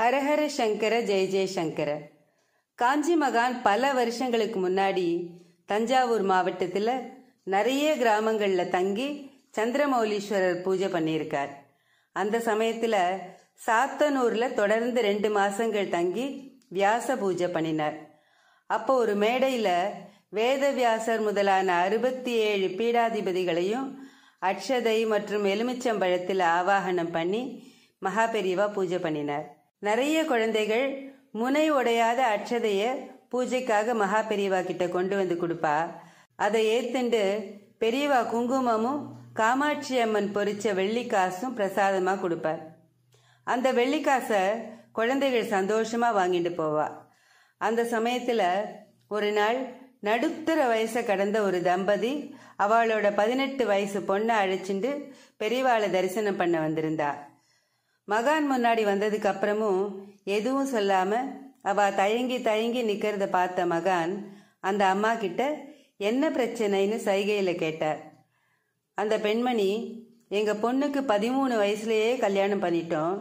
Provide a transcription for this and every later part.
ஹரஹர சங்கர ஜெய ஜெயசங்கர காஞ்சி மகான் பல வருஷங்களுக்கு முன்னாடி தஞ்சாவூர் மாவட்டத்தில் நிறைய கிராமங்களில் தங்கி சந்திரமௌலீஸ்வரர் பூஜை பண்ணியிருக்கார் அந்த சமயத்தில் சாத்தனூரில் தொடர்ந்து ரெண்டு மாதங்கள் தங்கி வியாச பூஜை பண்ணினார் அப்போ ஒரு மேடையில் வேதவியாசர் முதலான அறுபத்தி ஏழு பீடாதிபதிகளையும் அக்ஷதை மற்றும் எலுமிச்சம்பழத்தில் ஆவாகனம் பண்ணி மகாபெரியவா பூஜை பண்ணினார் நிறைய குழந்தைகள் முனை உடையாத அட்சதைய பூஜைக்காக மகா பெரியவா கிட்ட கொண்டு வந்து கொடுப்பா அதை ஏத்துண்டு பெரியவா குங்குமமும் காமாட்சி அம்மன் பொறிச்ச வெள்ளிக்காசும் பிரசாதமா கொடுப்பார் அந்த வெள்ளிக்காசை குழந்தைகள் சந்தோஷமா வாங்கிட்டு போவா அந்த சமயத்துல ஒரு நாள் நடுத்தர வயசை கடந்த ஒரு தம்பதி அவளோட பதினெட்டு வயசு பொண்ணை அழைச்சிண்டு பெரியவாளை தரிசனம் பண்ண வந்திருந்தா மகான் முன்னாடி வந்ததுக்கு அப்புறமும் எதுவும் சொல்லாம அவ தயங்கி தயங்கி நிக்கிறத பார்த்த மகான் அந்த அம்மா கிட்ட என்ன பிரச்சனைன்னு சைகையில கேட்டார் அந்த பெண்மணி எங்க பொண்ணுக்கு பதிமூணு வயசுலயே கல்யாணம் பண்ணிட்டோம்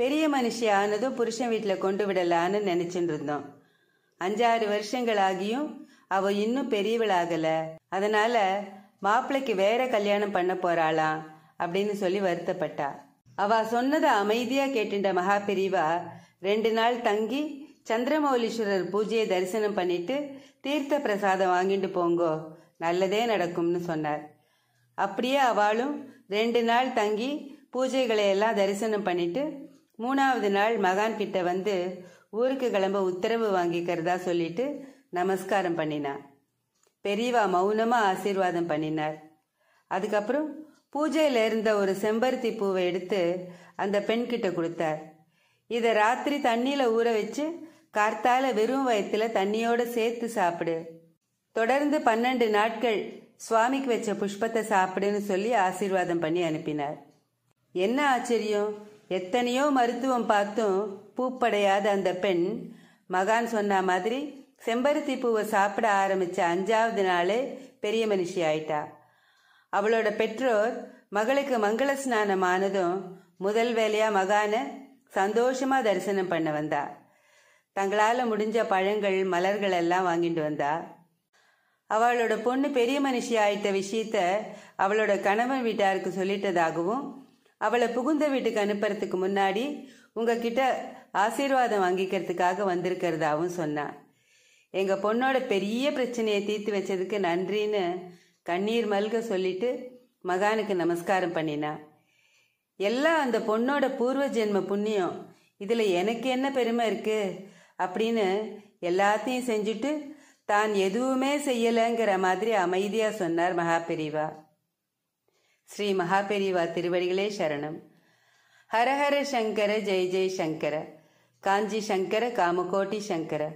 பெரிய மனுஷி ஆனதும் புருஷன் வீட்டில் கொண்டு விடலான்னு நினைச்சுட்டு இருந்தோம் அஞ்சாறு வருஷங்கள் ஆகியும் அவ இன்னும் பெரியவளாகல அதனால மாப்பிள்ளைக்கு வேற கல்யாணம் பண்ண போறாளாம் அப்படின்னு சொல்லி வருத்தப்பட்டா அவ சொன்னதை அமைதியாக கேட்டுண்ட மகா பிரிவா ரெண்டு நாள் தங்கி சந்திரமௌலீஸ்வரர் பூஜையை தரிசனம் பண்ணிட்டு தீர்த்த பிரசாதம் வாங்கிட்டு போங்கோ நல்லதே நடக்கும்னு சொன்னார் அப்படியே அவளும் ரெண்டு நாள் தங்கி பூஜைகளை எல்லாம் தரிசனம் பண்ணிட்டு மூணாவது நாள் மகான் கிட்ட வந்து ஊருக்கு கிளம்ப உத்தரவு வாங்கிக்கிறதா சொல்லிட்டு நமஸ்காரம் பண்ணினான் பெரியவா மௌனமாக ஆசீர்வாதம் பண்ணினார் அதுக்கப்புறம் பூஜையில் இருந்த ஒரு செம்பருத்தி பூவை எடுத்து அந்த பெண்கிட்ட கொடுத்தார் இதை ராத்திரி தண்ணியில் ஊற வச்சு கார்த்தால வெறும் வயத்துல தண்ணியோடு சேர்த்து சாப்பிடு தொடர்ந்து பன்னெண்டு நாட்கள் சுவாமிக்கு வச்ச புஷ்பத்தை சாப்பிடுன்னு சொல்லி ஆசீர்வாதம் பண்ணி அனுப்பினார் என்ன ஆச்சரியம் எத்தனையோ மருத்துவம் பார்த்தும் பூப்படையாத அந்த பெண் மகான் சொன்ன மாதிரி செம்பருத்தி பூவை சாப்பிட ஆரம்பிச்ச அஞ்சாவது நாளே பெரிய மனுஷி ஆயிட்டா அவளோட பெற்றோர் மகளுக்கு மங்கள ஸ்நானம் ஆனதும் முதல் வேலையா மகான சந்தோஷமா தரிசனம் பண்ண வந்தா தங்களால முடிஞ்ச பழங்கள் மலர்கள் எல்லாம் வாங்கிட்டு வந்தா அவளோட பொண்ணு பெரிய மனுஷி ஆயிட்ட விஷயத்த அவளோட கணவன் வீட்டாருக்கு சொல்லிட்டதாகவும் அவளை புகுந்த வீட்டுக்கு அனுப்புறதுக்கு முன்னாடி உங்ககிட்ட ஆசீர்வாதம் வாங்கிக்கிறதுக்காக வந்திருக்கிறதாவும் சொன்னான் எங்கள் பொண்ணோட பெரிய பிரச்சனையை தீர்த்து வச்சதுக்கு நன்றின்னு கண்ணீர் மல்க சொல்லிட்டு மகானுக்கு நமஸ்காரம் பண்ணினா எல்லாம் அந்த பொண்ணோட பூர்வ ஜென்ம புண்ணியம் இதில் எனக்கு என்ன பெருமை இருக்கு அப்படின்னு எல்லாத்தையும் செஞ்சுட்டு தான் எதுவுமே செய்யலைங்கிற மாதிரி அமைதியாக சொன்னார் மகாபெரிவா ஸ்ரீ மகாபெரிவா திருவடிகளே சரணம் ஹரஹர சங்கர ஜெய் ஜெய் சங்கர காஞ்சி சங்கர காமகோட்டி சங்கர